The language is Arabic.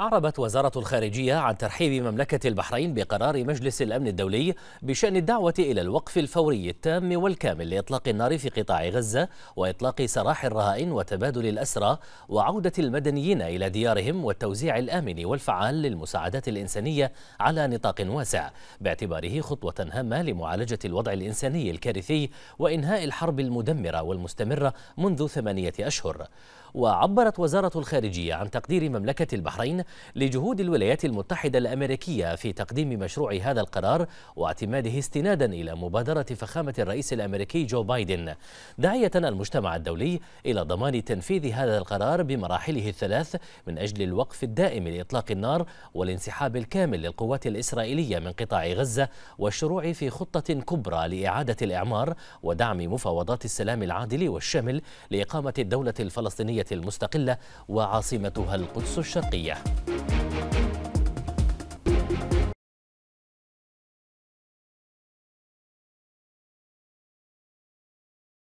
أعربت وزارة الخارجية عن ترحيب مملكة البحرين بقرار مجلس الأمن الدولي بشأن الدعوة إلى الوقف الفوري التام والكامل لإطلاق النار في قطاع غزة وإطلاق سراح الرهائن وتبادل الأسرى وعودة المدنيين إلى ديارهم والتوزيع الآمن والفعال للمساعدات الإنسانية على نطاق واسع باعتباره خطوة هامة لمعالجة الوضع الإنساني الكارثي وإنهاء الحرب المدمرة والمستمرة منذ ثمانية أشهر وعبرت وزارة الخارجية عن تقدير مملكة البحرين لجهود الولايات المتحدة الأمريكية في تقديم مشروع هذا القرار واعتماده استنادا إلى مبادرة فخامة الرئيس الأمريكي جو بايدن داعية المجتمع الدولي إلى ضمان تنفيذ هذا القرار بمراحله الثلاث من أجل الوقف الدائم لإطلاق النار والانسحاب الكامل للقوات الإسرائيلية من قطاع غزة والشروع في خطة كبرى لإعادة الإعمار ودعم مفاوضات السلام العادل والشامل لإقامة الدولة الفلسطينية المستقلة وعاصمتها القدس الشرقية